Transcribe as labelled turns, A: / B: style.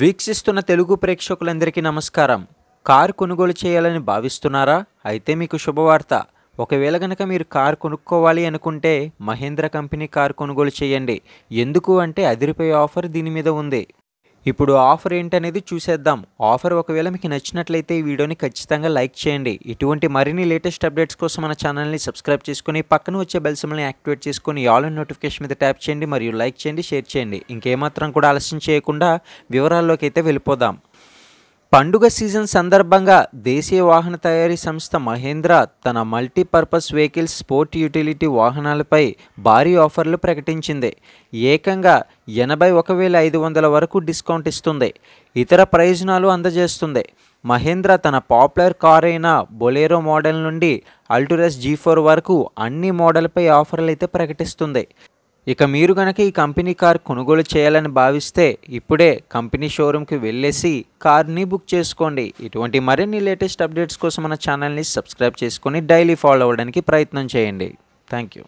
A: వీక్షిస్తున్న తెలుగు ప్రేక్షకులందరికీ నమస్కారం కారు కొనుగోలు చేయాలని భావిస్తున్నారా అయితే మీకు శుభవార్త ఒకవేళ కనుక మీరు కారు కొనుక్కోవాలి అనుకుంటే మహేంద్ర కంపెనీ కారు కొనుగోలు చేయండి ఎందుకు అంటే అదిరిపోయే ఆఫర్ దీని మీద ఉంది ఇప్పుడు ఆఫర్ ఏంటనేది చూసేద్దాం ఆఫర్ ఒకవేళ మీకు నచ్చినట్లయితే ఈ వీడియోని ఖచ్చితంగా లైక్ చేయండి ఇటువంటి మరిన్ని లేటెస్ట్ అప్డేట్స్ కోసం మన ఛానల్ని సబ్స్క్రైబ్ చేసుకుని పక్కన వచ్చే బెల్ సిమ్ని యాక్టివేట్ చేసుకుని ఆల్ ఇన్ నోటిఫికేషన్ మీద ట్యాప్ చేయండి మరియు లైక్ చేయండి షేర్ చేయండి ఇంకేమాత్రం కూడా ఆలస్యం చేయకుండా వివరాల్లోకి అయితే వెళ్ళిపోదాం పండుగ సీజన్ సందర్భంగా దేశీయ వాహన తయారీ సంస్థ మహేంద్ర తన మల్టీపర్పస్ వెహికల్స్ స్పోర్ట్ యూటిలిటీ వాహనాలపై భారీ ఆఫర్లు ప్రకటించింది ఏకంగా ఎనభై ఒక వేల ఐదు వందల వరకు డిస్కౌంట్ ఇస్తుంది ఇతర ప్రయోజనాలు అందజేస్తుంది మహేంద్ర తన పాపులర్ కార్ అయిన బొలేరో మోడల్ నుండి అల్టురస్ జీ ఫోర్ వరకు అన్ని మోడల్పై ఆఫర్లు అయితే ప్రకటిస్తుంది ఇక మీరు గనక ఈ కంపెనీ కార్ కొనుగోలు చేయాలని భావిస్తే ఇప్పుడే కంపెనీ షోరూమ్కి వెళ్ళేసి కార్ని బుక్ చేసుకోండి ఇటువంటి మరిన్ని లేటెస్ట్ అప్డేట్స్ కోసం మన ఛానల్ని సబ్స్క్రైబ్ చేసుకొని డైలీ ఫాలో అవ్వడానికి ప్రయత్నం చేయండి థ్యాంక్ యూ